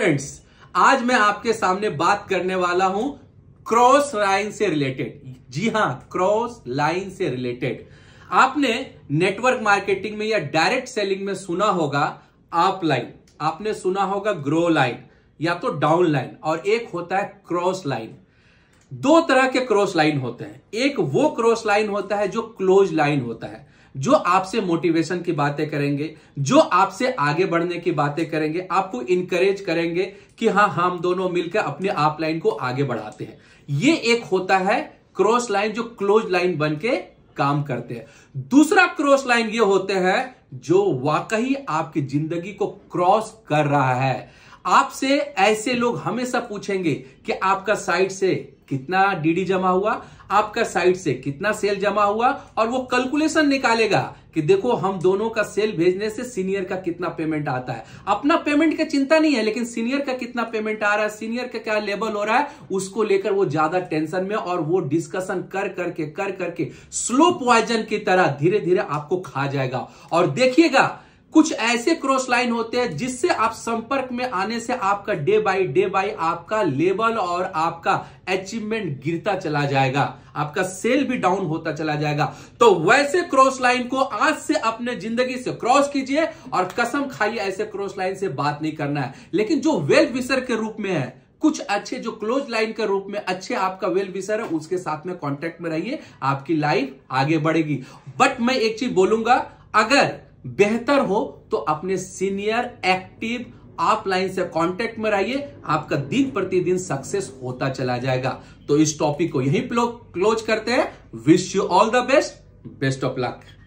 friends आज मैं आपके सामने बात करने वाला हूं क्रॉस लाइन से रिलेटेड जी हां क्रॉस लाइन से रिलेटेड आपने नेटवर्क मार्केटिंग में या डायरेक्ट सेलिंग में सुना होगा आप लाइन आपने सुना होगा ग्रो लाइन या तो डाउन लाइन और एक होता है क्रॉस लाइन दो तरह के क्रॉस लाइन होते हैं एक वो क्रॉस लाइन होता है जो क्लोज लाइन होता है जो आपसे मोटिवेशन की बातें करेंगे जो आपसे आगे बढ़ने की बातें करेंगे आपको इनकरेज करेंगे कि हाँ हम दोनों मिलकर अपने आप लाइन को आगे बढ़ाते हैं ये एक होता है क्रॉस लाइन जो क्लोज लाइन बन के काम करते हैं दूसरा क्रॉस लाइन ये होते हैं जो वाकई आपकी जिंदगी को क्रॉस कर रहा है आपसे ऐसे लोग हमेशा पूछेंगे कि आपका साइट से कितना डीडी जमा हुआ आपका साइट से कितना सेल जमा हुआ और वो कैलकुलेशन निकालेगा कि देखो हम दोनों का सेल भेजने से सीनियर का कितना पेमेंट आता है अपना पेमेंट का चिंता नहीं है लेकिन सीनियर का कितना पेमेंट आ रहा है सीनियर का क्या लेवल हो रहा है उसको लेकर वो ज्यादा टेंशन में और वो डिस्कशन कर करके कर करके स्लो प्वाइजन की तरह धीरे धीरे आपको खा जाएगा और देखिएगा कुछ ऐसे क्रॉस लाइन होते हैं जिससे आप संपर्क में आने से आपका डे बाय डे बाय आपका लेवल और आपका अचीवमेंट गिरता चला जाएगा आपका सेल भी डाउन होता चला जाएगा तो वैसे क्रॉस लाइन को आज से अपने जिंदगी से क्रॉस कीजिए और कसम खाइए ऐसे क्रॉस लाइन से बात नहीं करना है लेकिन जो वेल विसर के रूप में है कुछ अच्छे जो क्लोज लाइन के रूप में अच्छे आपका वेल विसर है उसके साथ में कॉन्टेक्ट में रहिए आपकी लाइफ आगे बढ़ेगी बट मैं एक चीज बोलूंगा अगर बेहतर हो तो अपने सीनियर एक्टिव आप लाइन से कांटेक्ट में रहिए आपका दिन प्रतिदिन सक्सेस होता चला जाएगा तो इस टॉपिक को यहीं क्लोज करते हैं wish you all the best best of luck